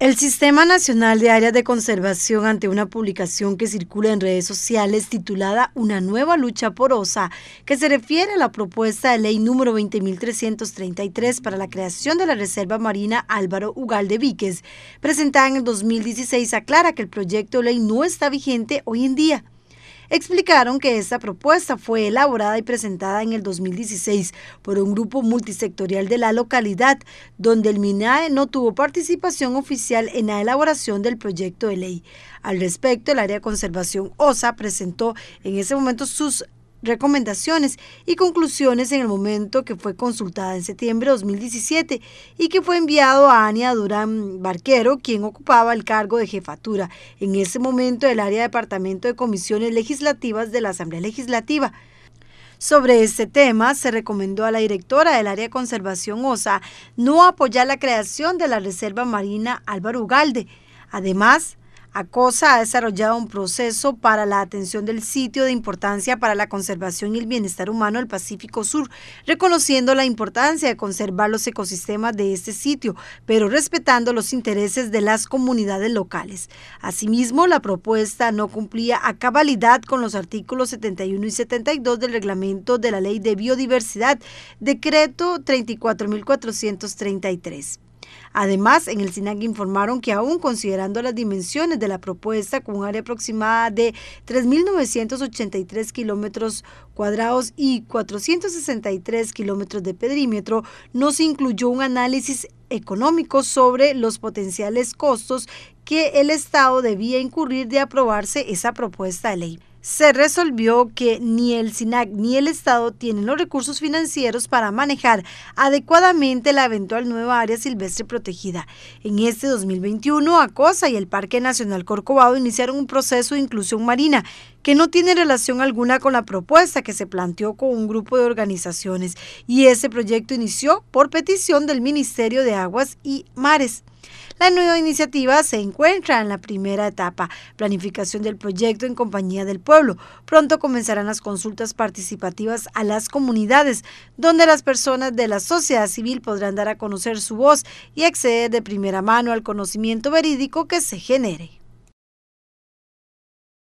El Sistema Nacional de Áreas de Conservación ante una publicación que circula en redes sociales titulada Una nueva lucha porosa, que se refiere a la propuesta de ley número 20.333 para la creación de la Reserva Marina Álvaro Ugalde Víquez, presentada en el 2016, aclara que el proyecto de ley no está vigente hoy en día explicaron que esta propuesta fue elaborada y presentada en el 2016 por un grupo multisectorial de la localidad, donde el MINAE no tuvo participación oficial en la elaboración del proyecto de ley. Al respecto, el área de conservación OSA presentó en ese momento sus recomendaciones y conclusiones en el momento que fue consultada en septiembre de 2017 y que fue enviado a Ania Durán Barquero, quien ocupaba el cargo de jefatura en ese momento del área departamento de comisiones legislativas de la Asamblea Legislativa. Sobre este tema, se recomendó a la directora del área de conservación OSA no apoyar la creación de la Reserva Marina Álvaro Ugalde. Además, ACOSA ha desarrollado un proceso para la atención del sitio de importancia para la conservación y el bienestar humano del Pacífico Sur, reconociendo la importancia de conservar los ecosistemas de este sitio, pero respetando los intereses de las comunidades locales. Asimismo, la propuesta no cumplía a cabalidad con los artículos 71 y 72 del reglamento de la Ley de Biodiversidad, decreto 34.433. Además, en el SINAC informaron que aún considerando las dimensiones de la propuesta con un área aproximada de 3.983 kilómetros cuadrados y 463 kilómetros de pedrímetro, no se incluyó un análisis económico sobre los potenciales costos que el Estado debía incurrir de aprobarse esa propuesta de ley se resolvió que ni el SINAC ni el Estado tienen los recursos financieros para manejar adecuadamente la eventual nueva área silvestre protegida. En este 2021, Acosa y el Parque Nacional Corcovado iniciaron un proceso de inclusión marina que no tiene relación alguna con la propuesta que se planteó con un grupo de organizaciones y ese proyecto inició por petición del Ministerio de Aguas y Mares. La nueva iniciativa se encuentra en la primera etapa, planificación del proyecto en compañía del pueblo. Pronto comenzarán las consultas participativas a las comunidades, donde las personas de la sociedad civil podrán dar a conocer su voz y acceder de primera mano al conocimiento verídico que se genere.